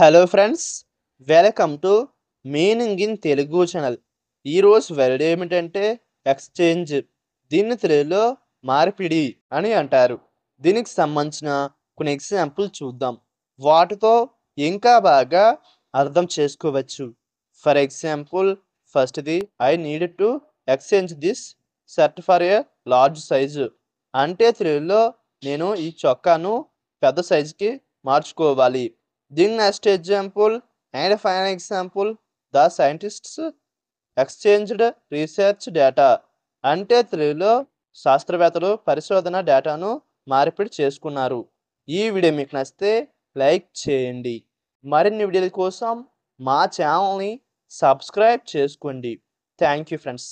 hello friends welcome to meaning in Telugu channel ఈరోజు word ఏమిటంటే exchange దీన్ని తెలుగులో మార్పిడి అని అంటారు దీనికి సంబంధించిన కొన్ని ఎగ్జాంపుల్ చూద్దాం వాటితో ఇంకా బాగా అర్థం చేసుకోవచ్చు ఫర్ ఎగ్జాంపుల్ ఫస్ట్ది I need to exchange this shirt for a large size అంటే తెలుగులో నేను ఈ చొక్కాను పెద్ద సైజుకి మార్చుకోవాలి దింగ్ next example and final example the scientists exchanged research data అంటే తెలుగులో శాస్త్రవేత్తలు పరిశోధన డేటాను మార్పిడి చేసుకున్నారు ఈ వీడియో మీకు నచ్చితే లైక్ చేయండి మరిన్ని వీడియోల కోసం మా ఛానల్ని సబ్స్క్రైబ్ చేసుకోండి థ్యాంక్ యూ ఫ్రెండ్స్